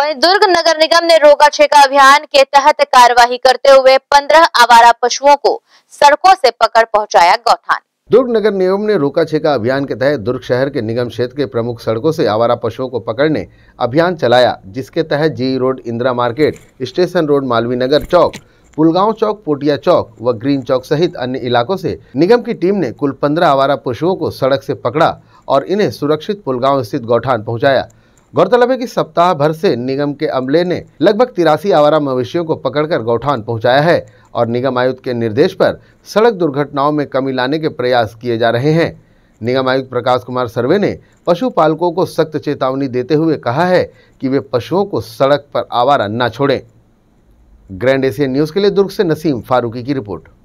वहीं दुर्ग नगर निगम ने रोका छेका अभियान के तहत कार्यवाही करते हुए पंद्रह आवारा पशुओं को सड़कों से पकड़ पहुंचाया गौठान दुर्ग नगर निगम ने रोका छेका अभियान के तहत दुर्ग शहर के निगम क्षेत्र के प्रमुख सड़कों से आवारा पशुओं को पकड़ने अभियान चलाया जिसके तहत G road Indira market station road Malviya Nagar चौक पुलगांव चौक पोटिया चौक व ग्रीन चौक सहित अन्य इलाकों से निगम की टीम ने कुल पंद्रह आवारा पशुओं को सड़क से पकड़ा और इन्हें सुरक्षित पुलगांव स्थित गौठान पहुंचाया गौरतलब है कि सप्ताह भर से निगम के अमले ने लगभग तिरासी आवारा मवेशियों को पकड़कर गौठान पहुंचाया है और निगम आयुक्त के निर्देश पर सड़क दुर्घटनाओं में कमी लाने के प्रयास किए जा रहे हैं निगम आयुक्त प्रकाश कुमार सर्वे ने पशुपालकों को सख्त चेतावनी देते हुए कहा है कि वे पशुओं को सड़क पर आवारा न छोड़ें ग्रैंड एशिया न्यूज़ के लिए दुर्ग से नसीम फारूकी की रिपोर्ट